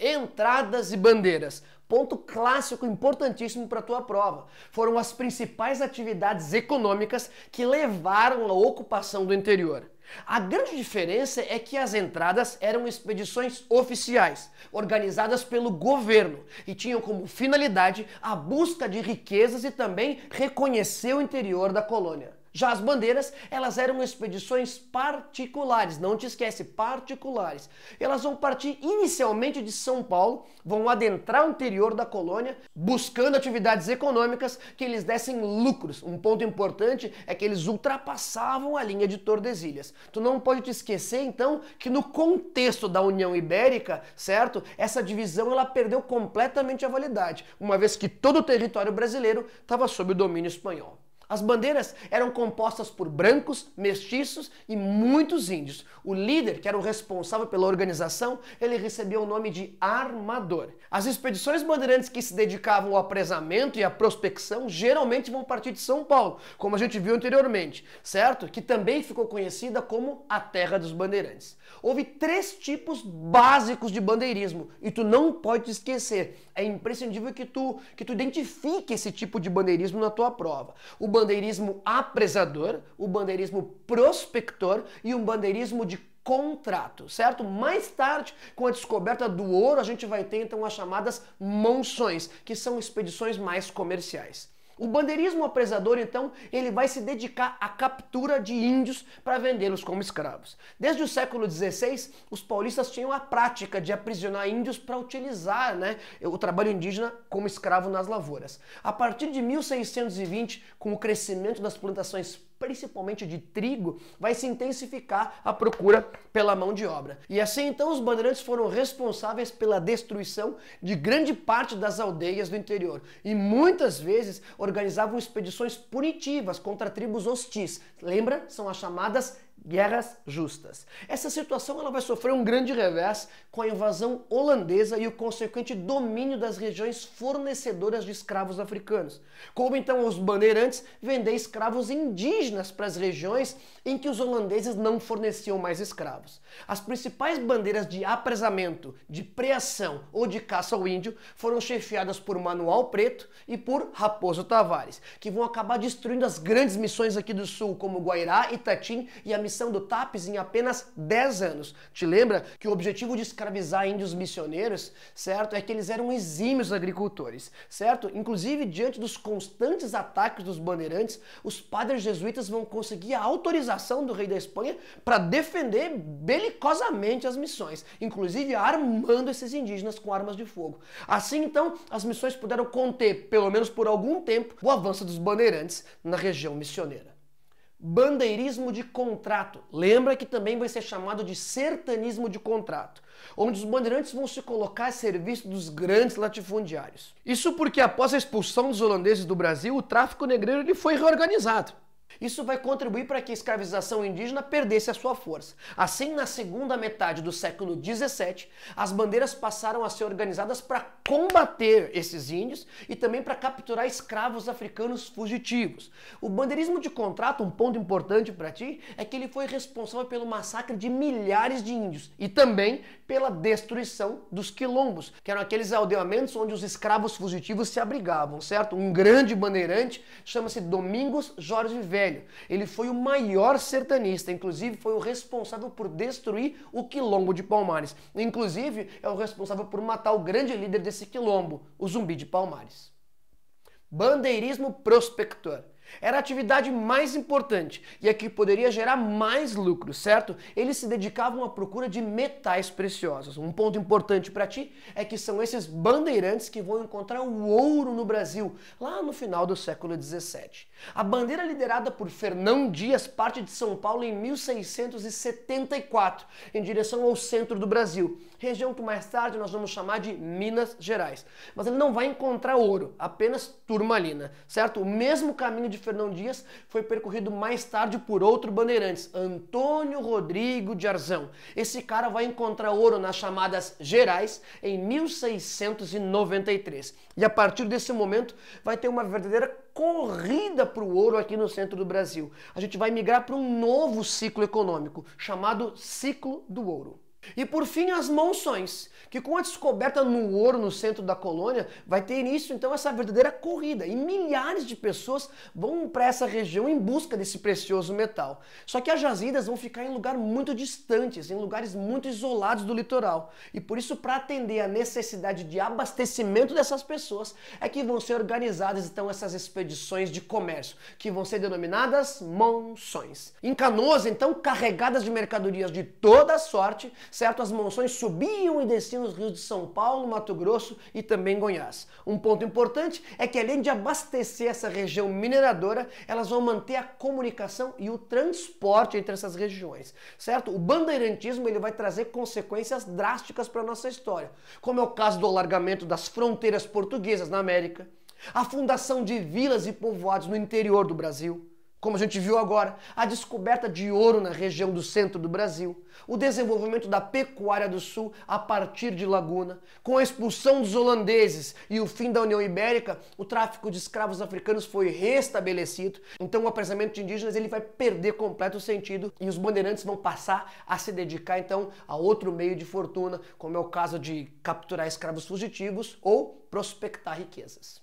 Entradas e bandeiras, ponto clássico importantíssimo para a tua prova. Foram as principais atividades econômicas que levaram à ocupação do interior. A grande diferença é que as entradas eram expedições oficiais, organizadas pelo governo e tinham como finalidade a busca de riquezas e também reconhecer o interior da colônia. Já as bandeiras, elas eram expedições particulares, não te esquece, particulares. Elas vão partir inicialmente de São Paulo, vão adentrar o interior da colônia, buscando atividades econômicas que lhes dessem lucros. Um ponto importante é que eles ultrapassavam a linha de Tordesilhas. Tu não pode te esquecer, então, que no contexto da União Ibérica, certo? Essa divisão ela perdeu completamente a validade, uma vez que todo o território brasileiro estava sob o domínio espanhol. As bandeiras eram compostas por brancos, mestiços e muitos índios. O líder, que era o responsável pela organização, ele recebeu o nome de armador. As expedições bandeirantes que se dedicavam ao apresamento e à prospecção geralmente vão partir de São Paulo, como a gente viu anteriormente, certo? Que também ficou conhecida como a terra dos bandeirantes. Houve três tipos básicos de bandeirismo e tu não pode te esquecer. É imprescindível que tu que tu identifique esse tipo de bandeirismo na tua prova. O bandeirismo apresador, o bandeirismo prospector e um bandeirismo de contrato, certo? Mais tarde, com a descoberta do ouro, a gente vai ter então as chamadas monções, que são expedições mais comerciais. O bandeirismo apresador, então, ele vai se dedicar à captura de índios para vendê-los como escravos. Desde o século XVI, os paulistas tinham a prática de aprisionar índios para utilizar né, o trabalho indígena como escravo nas lavouras. A partir de 1620, com o crescimento das plantações principalmente de trigo, vai se intensificar a procura pela mão de obra. E assim então os bandeirantes foram responsáveis pela destruição de grande parte das aldeias do interior e muitas vezes organizavam expedições punitivas contra tribos hostis. Lembra? São as chamadas guerras justas. Essa situação ela vai sofrer um grande revés com a invasão holandesa e o consequente domínio das regiões fornecedoras de escravos africanos. Como então os bandeirantes vender escravos indígenas para as regiões em que os holandeses não forneciam mais escravos. As principais bandeiras de apresamento, de preação ou de caça ao índio foram chefiadas por Manuel Preto e por Raposo Tavares, que vão acabar destruindo as grandes missões aqui do sul, como Guairá, Itatim e a missão do TAPES em apenas 10 anos. Te lembra que o objetivo de escravizar índios missioneiros, certo, é que eles eram exímios agricultores, certo? Inclusive, diante dos constantes ataques dos bandeirantes, os padres jesuítas vão conseguir a autorização do rei da Espanha para defender belicosamente as missões, inclusive armando esses indígenas com armas de fogo. Assim, então, as missões puderam conter, pelo menos por algum tempo, o avanço dos bandeirantes na região missioneira bandeirismo de contrato. Lembra que também vai ser chamado de sertanismo de contrato, onde os bandeirantes vão se colocar a serviço dos grandes latifundiários. Isso porque após a expulsão dos holandeses do Brasil, o tráfico negreiro ele foi reorganizado. Isso vai contribuir para que a escravização indígena perdesse a sua força. Assim, na segunda metade do século 17, as bandeiras passaram a ser organizadas para combater esses índios e também para capturar escravos africanos fugitivos. O bandeirismo de contrato, um ponto importante para ti, é que ele foi responsável pelo massacre de milhares de índios e também pela destruição dos quilombos, que eram aqueles aldeamentos onde os escravos fugitivos se abrigavam, certo? Um grande bandeirante chama-se Domingos Jorge Velho ele foi o maior sertanista, inclusive foi o responsável por destruir o quilombo de Palmares. Inclusive é o responsável por matar o grande líder desse quilombo, o zumbi de Palmares. Bandeirismo prospector. Era a atividade mais importante e a que poderia gerar mais lucro, certo? Eles se dedicavam à procura de metais preciosos. Um ponto importante para ti é que são esses bandeirantes que vão encontrar o ouro no Brasil, lá no final do século 17. A bandeira liderada por Fernão Dias parte de São Paulo em 1674, em direção ao centro do Brasil, região que mais tarde nós vamos chamar de Minas Gerais. Mas ele não vai encontrar ouro, apenas turmalina, certo? O mesmo caminho de de Fernão Dias foi percorrido mais tarde por outro bandeirantes, Antônio Rodrigo de Arzão. Esse cara vai encontrar ouro nas chamadas Gerais em 1693. E a partir desse momento vai ter uma verdadeira corrida para o ouro aqui no centro do Brasil. A gente vai migrar para um novo ciclo econômico, chamado ciclo do ouro. E por fim, as monções, que com a descoberta no ouro no centro da colônia, vai ter início então essa verdadeira corrida e milhares de pessoas vão para essa região em busca desse precioso metal. Só que as jazidas vão ficar em lugares muito distantes, em lugares muito isolados do litoral. E por isso, para atender à necessidade de abastecimento dessas pessoas, é que vão ser organizadas então essas expedições de comércio, que vão ser denominadas monções. Em canoas, então, carregadas de mercadorias de toda sorte, certo? As monções subiam e desciam os rios de São Paulo, Mato Grosso e também Goiás. Um ponto importante é que além de abastecer essa região mineradora, elas vão manter a comunicação e o transporte entre essas regiões, certo? O bandeirantismo ele vai trazer consequências drásticas para nossa história, como é o caso do alargamento das fronteiras portuguesas na América, a fundação de vilas e povoados no interior do Brasil, como a gente viu agora, a descoberta de ouro na região do centro do Brasil, o desenvolvimento da pecuária do sul a partir de Laguna, com a expulsão dos holandeses e o fim da União Ibérica, o tráfico de escravos africanos foi restabelecido. Então o apresamento de indígenas ele vai perder completo sentido e os bandeirantes vão passar a se dedicar então a outro meio de fortuna, como é o caso de capturar escravos fugitivos ou prospectar riquezas.